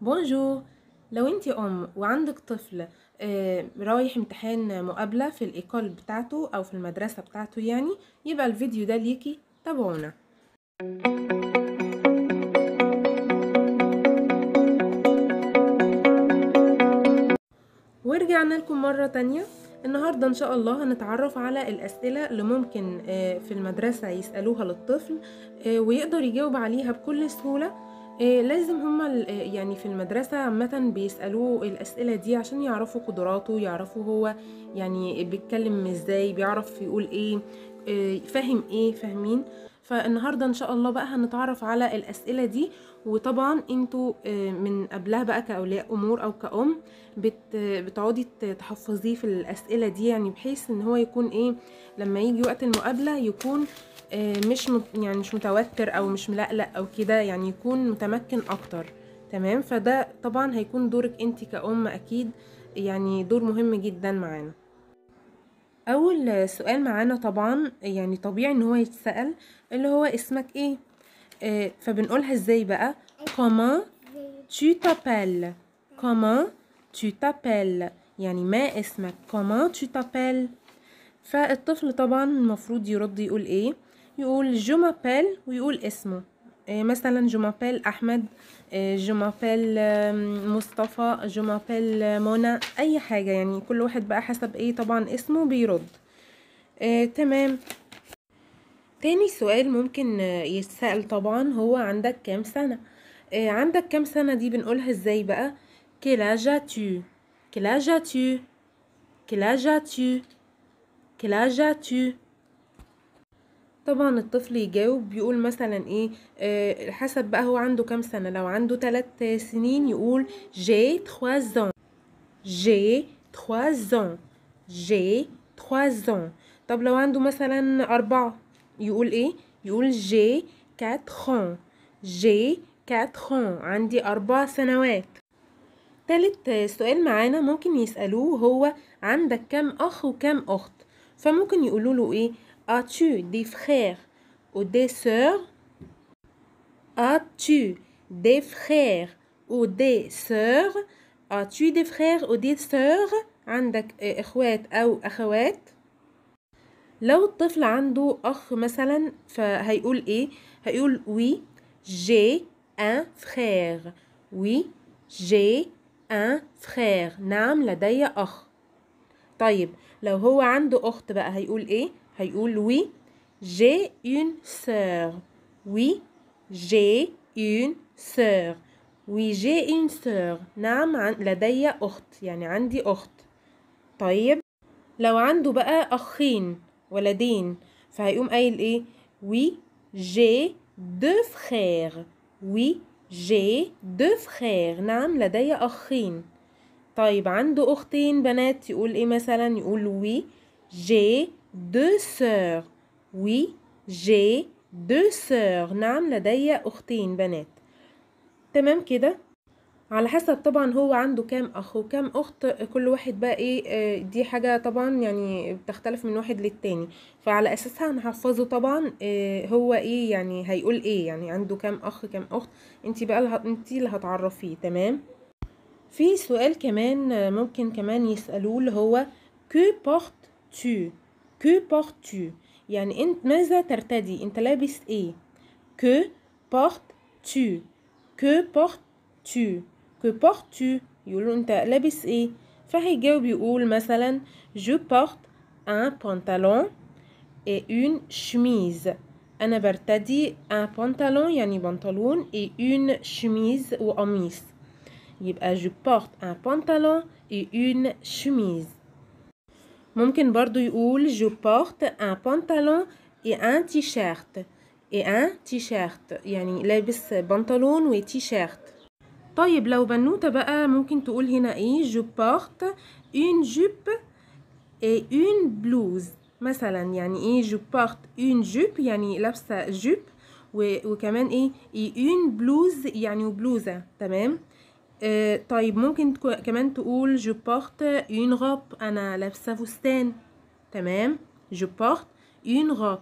بونجور لو انت ام وعندك طفل آه، رايح امتحان مقابله في الايكول بتاعته او في المدرسه بتاعته يعني يبقى الفيديو ده ليكي تابعونا ورجعنا لكم مرة تانية النهاردة إن شاء الله هنتعرف على الأسئلة اللي ممكن آه، في المدرسة يسألوها للطفل آه، ويقدر يجاوب عليها بكل سهولة إيه، لازم هما إيه، يعني في المدرسة عامة بيسألوه الأسئلة دي عشان يعرفوا قدراته يعرفوا هو يعني بيتكلم ازاي بيعرف يقول ايه, إيه، فاهم ايه فاهمين فالنهارده ان شاء الله بقى هنتعرف على الاسئله دي وطبعا انتوا آه، من قبلها بقى كاولياء امور او كأم بتقعدي تحفظيه في الاسئله دي يعني بحيث ان هو يكون ايه لما يجي وقت المقابله يكون آه، مش يعني مش متوتر او مش ملقلق او كده يعني يكون متمكن اكتر تمام فده طبعا هيكون دورك انت كأم اكيد يعني دور مهم جدا معانا اول سؤال معانا طبعا يعني طبيعي ان هو يتسال اللي هو اسمك ايه آه، فبنقولها ازاي بقى comment tu t'appelles comment tu t'appelles يعني ما اسمك comment tu t'appelles فالطفل طبعا المفروض يرد يقول ايه يقول جو مابيل ويقول اسمه مثلا جو مابيل احمد جو مابيل مصطفى جو مابيل منى اي حاجه يعني كل واحد بقى حسب ايه طبعا اسمه بيرد آه تمام تاني سؤال ممكن يتسأل طبعا هو عندك كام سنه آه عندك كام سنه دي بنقولها ازاي بقى كلاجاتو كلاجاتو كلاجاتو كلاجاتو طبعا الطفل يجاوب يقول مثلا ايه آه حسب بقى هو عنده كام سنة لو عنده 3 سنين يقول جي تخوازون جي تخوازون جي تخوازون طب لو عنده مثلا أربعة يقول ايه يقول جي كاتخون جي كاتخون عندي أربع سنوات تالت سؤال معانا ممكن يسألوه هو عندك كام أخ وكام أخت فممكن يقولوا له ايه as-tu des frères ou des sœurs as-tu des frères ou des sœurs as-tu des frères ou des sœurs عندك اخوات او اخوات لو الطفل عنده اخ مثلا فهيقول ايه هيقول وي جي ان فرير وي جي ان فرير نعم لدي اخ طيب لو هو عنده اخت بقى هيقول ايه هيقول وي جي اون سور وي جي اون سور وي جي اون سور نعم عن لدي اخت يعني عندي اخت طيب لو عنده بقى اخين ولدين فهيقوم قايل ايه وي جي دو فخير وي جي دو فخير نعم لدي اخين طيب عنده أختين بنات يقول إيه مثلا يقول وي جي دو سور وي جي دو سور نعم لدي أختين بنات تمام كده على حسب طبعا هو عنده كام اخ وكام اخت كل واحد بقى ايه آه، دي حاجه طبعا يعني بتختلف من واحد للتاني فعلى اساسها هنحفظه طبعا إيه هو ايه يعني هيقول ايه يعني عنده كام اخ كام اخت انت بقى انت اللي هتعرفيه تمام في سؤال كمان ممكن كمان يسألوه اللي هو que portes tu que portes tu يعني انت ماذا ترتدي انت لابس ايه que portes tu que portes tu que portes tu يقولوا انت لابس ايه فهيجاوب يقول مثلا je porte un pantalon et une chemise انا برتدي un pantalon يعني بنطلون et une chemise وقميص je porte un pantalon et une chemise. ممكن برضو je porte un pantalon et un t-shirt et un t-shirt يعني لابس بنطلون و t-shirt طيب لو بنوتة ممكن تقول je porte une jupe et une blouse مثلا يعني je porte une jupe يعني jupe et une blouse يعني آه، طيب ممكن تكو... كمان تقول جو بورت اون روب انا لابسه فستان تمام جو بورت اون روب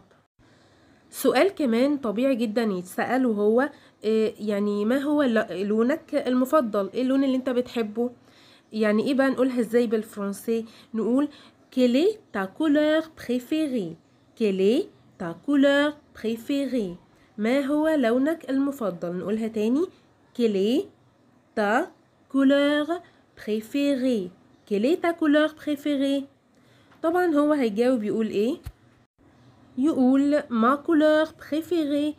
سؤال كمان طبيعي جدا يتسال وهو آه، يعني ما هو لونك المفضل ايه اللون اللي انت بتحبه يعني ايه بقى نقولها ازاي بالفرنسي نقول كلي تا كولور بريفيري كلي تا كولور بريفيري ما هو لونك المفضل نقولها تاني كلي ta couleur préférée quelle est ta couleur préférée طبعا هو هيجاوب يقول ايه يقول ما couleur préférée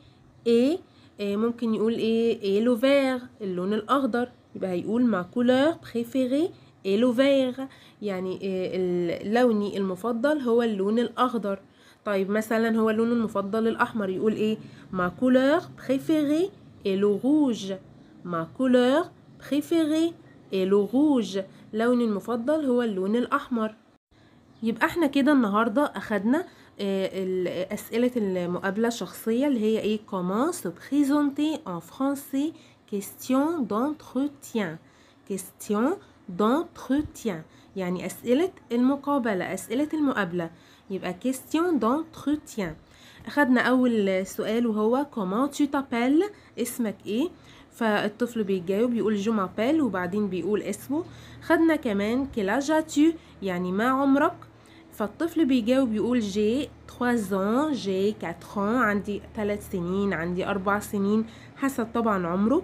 et إيه ممكن يقول ايه ايه لو فير اللون الاخضر يبقى هيقول ما couleur préférée est لو فير يعني لوني المفضل هو اللون الاخضر طيب مثلا هو لونه المفضل الاحمر يقول ايه ما couleur préférée est le rouge ما couleur بريفيري اي آه، لو روج لوني المفضل هو اللون الأحمر يبقى احنا كده النهاردة أخدنا آه، أسئلة المقابلة الشخصية اللي هي ايه كومون se ان فرونسي كيستيون question كيستيون question يعني أسئلة المقابلة أسئلة المقابلة يبقى كيستيون دونتروتيان أخدنا أول سؤال وهو كومون تو تابيل اسمك ايه فالطفل بيجاوب يقول جو مابيل وبعدين بيقول اسمه خدنا كمان كلا جاتو يعني ما عمرك فالطفل بيجاوب يقول جي 3 ans جي 4 عندي 3 سنين عندي 4 سنين حسب طبعا عمره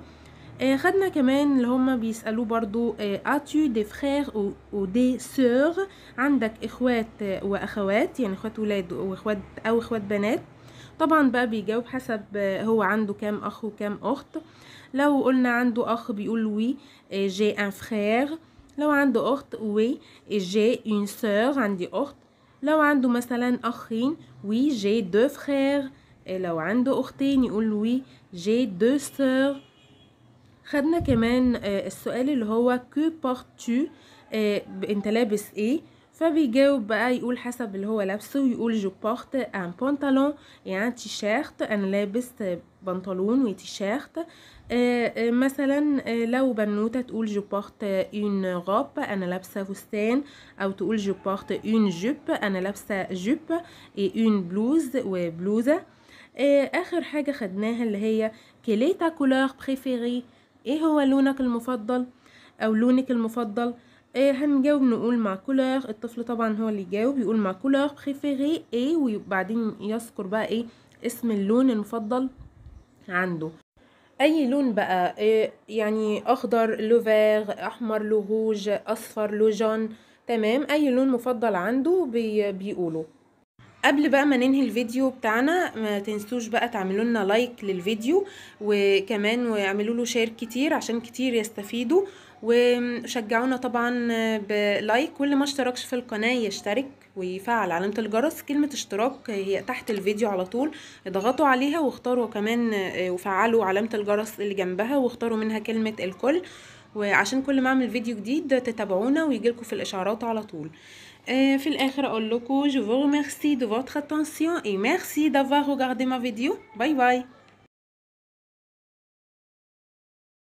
آه خدنا كمان اللي هما بيسألوه برضو اتو دي فخير ودي سور عندك اخوات واخوات يعني اخوات ولاد واخوات او اخوات بنات طبعا بقى بيجاوب حسب هو عنده كام اخ وكام اخت لو قلنا عنده اخ بيقول وي جي ان فرير لو عنده اخت وي جي اون سور عندي اخت لو عنده مثلا اخين وي جي دو فرير لو عنده اختين يقول وي جي دو سور خدنا كمان السؤال اللي هو كو بورتو إيه، انت لابس ايه فبيجاوب بقى يقول حسب اللي هو لابسه ويقول جو بورت ان بنطلون يعني تيشيرت انا لابس بنطلون وتيشيرت مثلا لو بنوته تقول جو بورت اون روب انا لابسه فستان او تقول جو بورت اون جوب انا لابسه جوب اون بلوز وبلوزه اخر حاجه خدناها اللي هي كليتا كولور بريفيري ايه هو لونك المفضل او لونك المفضل إيه، هنجاوب نقول مع كولور الطفل طبعا هو اللي يجاوب يقول مع كولور بريفيري ايه وبعدين يذكر بقى ايه اسم اللون المفضل عنده اي لون بقى إيه يعني اخضر لو فيغ احمر لو روج اصفر لو جون تمام اي لون مفضل عنده بي بيقوله قبل بقى ما ننهي الفيديو بتاعنا ما تنسوش بقى تعملوا لنا لايك للفيديو وكمان ويعملوا له شير كتير عشان كتير يستفيدوا وشجعونا طبعا بلايك واللي ما اشتركش في القناة يشترك ويفعل علامة الجرس كلمة اشتراك هي تحت الفيديو على طول اضغطوا عليها واختاروا كمان آه، وفعلوا علامة الجرس اللي جنبها واختاروا منها كلمة الكل وعشان كل ما اعمل فيديو جديد تتابعونا ويجيلكوا في الاشعارات على طول Et je vous remercie de votre attention et merci d'avoir regardé ma vidéo bye bye